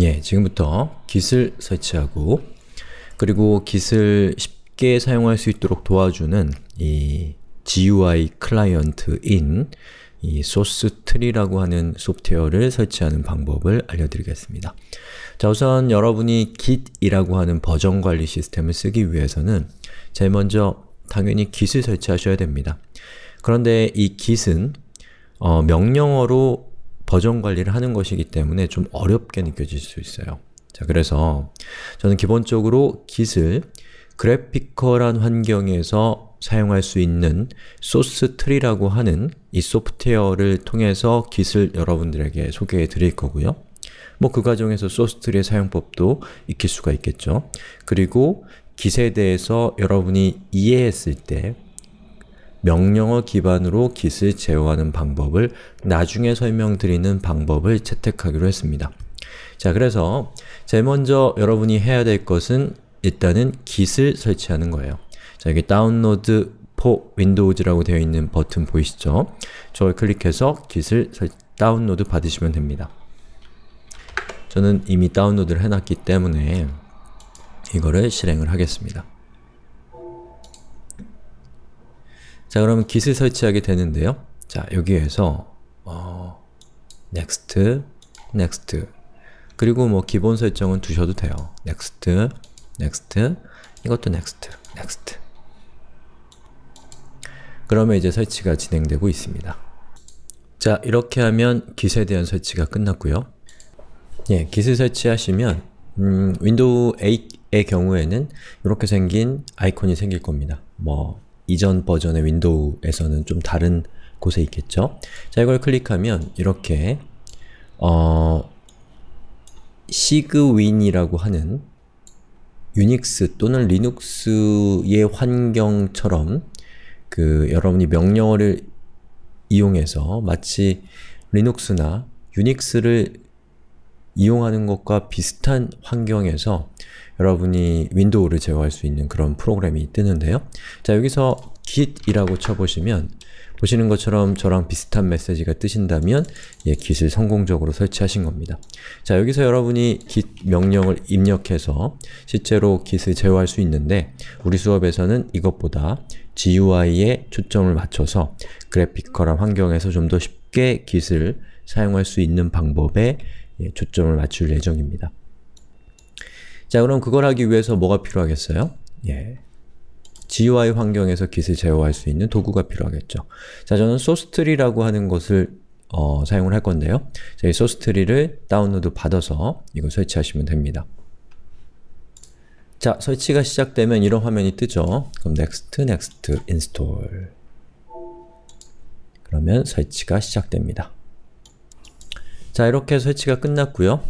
예, 지금부터 git을 설치하고 그리고 git을 쉽게 사용할 수 있도록 도와주는 이 GUI 클라이언트인 이 소스 트리라고 하는 소프트웨어를 설치하는 방법을 알려드리겠습니다. 자 우선 여러분이 git이라고 하는 버전 관리 시스템을 쓰기 위해서는 제일 먼저 당연히 git을 설치하셔야 됩니다. 그런데 이 git은 어, 명령어로 버전 관리를 하는 것이기 때문에 좀 어렵게 느껴질 수 있어요. 자, 그래서 저는 기본적으로 Git을 그래픽컬한 환경에서 사용할 수 있는 소스 트리라고 하는 이 소프트웨어를 통해서 Git을 여러분들에게 소개해 드릴 거고요. 뭐 그 과정에서 소스 트리의 사용법도 익힐 수가 있겠죠. 그리고 Git에 대해서 여러분이 이해했을 때 명령어 기반으로 git을 제어하는 방법을 나중에 설명드리는 방법을 채택하기로 했습니다. 자, 그래서 제일 먼저 여러분이 해야 될 것은 일단은 git을 설치하는 거예요. 자, 여기 다운로드 for w i 라고 되어 있는 버튼 보이시죠? 저걸 클릭해서 git을 다운로드 받으시면 됩니다. 저는 이미 다운로드를 해놨기 때문에 이거를 실행을 하겠습니다. 자, 그럼면 git을 설치하게 되는데요. 자, 여기에서 어, next, next 그리고 뭐 기본 설정은 두셔도 돼요. next, next 이것도 next, next 그러면 이제 설치가 진행되고 있습니다. 자, 이렇게 하면 git에 대한 설치가 끝났고요. 예, git을 설치하시면 음, 윈도우 8의 경우에는 이렇게 생긴 아이콘이 생길 겁니다. 뭐 이전 버전의 윈도우에서는 좀 다른 곳에 있겠죠? 자, 이걸 클릭하면 이렇게 어... 시그윈이라고 하는 유닉스 또는 리눅스의 환경처럼 그 여러분이 명령어를 이용해서 마치 리눅스나 유닉스를 이용하는 것과 비슷한 환경에서 여러분이 윈도우를 제어할 수 있는 그런 프로그램이 뜨는데요. 자, 여기서 git이라고 쳐보시면 보시는 것처럼 저랑 비슷한 메시지가 뜨신다면 예, git을 성공적으로 설치하신 겁니다. 자, 여기서 여러분이 git 명령을 입력해서 실제로 git을 제어할 수 있는데 우리 수업에서는 이것보다 GUI에 초점을 맞춰서 그래픽컬한 환경에서 좀 더 쉽게 git을 사용할 수 있는 방법에 예, 초점을 맞출 예정입니다. 자 그럼 그걸 하기 위해서 뭐가 필요하겠어요? 예. GUI 환경에서 Git을 제어할 수 있는 도구가 필요하겠죠. 자 저는 소스트리라고 하는 것을 어, 사용을 할 건데요. 자, 이 소스트리를 다운로드 받아서 이거 설치하시면 됩니다. 자, 설치가 시작되면 이런 화면이 뜨죠. 그럼 next, next, install 그러면 설치가 시작됩니다. 자, 이렇게 해서 해치가 끝났고요.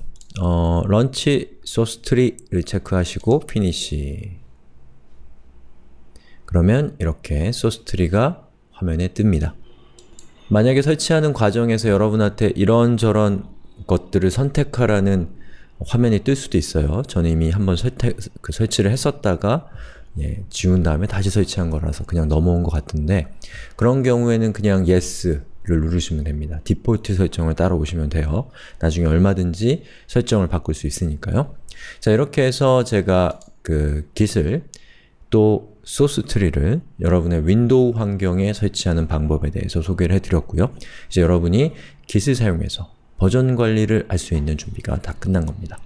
어, 런치 소스 트리를 체크하시고 피니시 그러면 이렇게 소스 트리가 화면에 뜹니다. 만약에 설치하는 과정에서 여러분한테 이런저런 것들을 선택하라는 화면이 뜰 수도 있어요. 저는 이미 한번 설그 설치를 했었다가 예, 지운 다음에 다시 설치한 거라서 그냥 넘어온 것 같은데 그런 경우에는 그냥 yes 를 누르시면 됩니다. 디폴트 설정을 따라오시면 돼요. 나중에 얼마든지 설정을 바꿀 수 있으니까요. 자, 이렇게 해서 제가 그 git을 또 소스 트리를 여러분의 윈도우 환경에 설치하는 방법에 대해서 소개를 해드렸고요. 이제 여러분이 git을 사용해서 버전 관리를 할 수 있는 준비가 다 끝난 겁니다.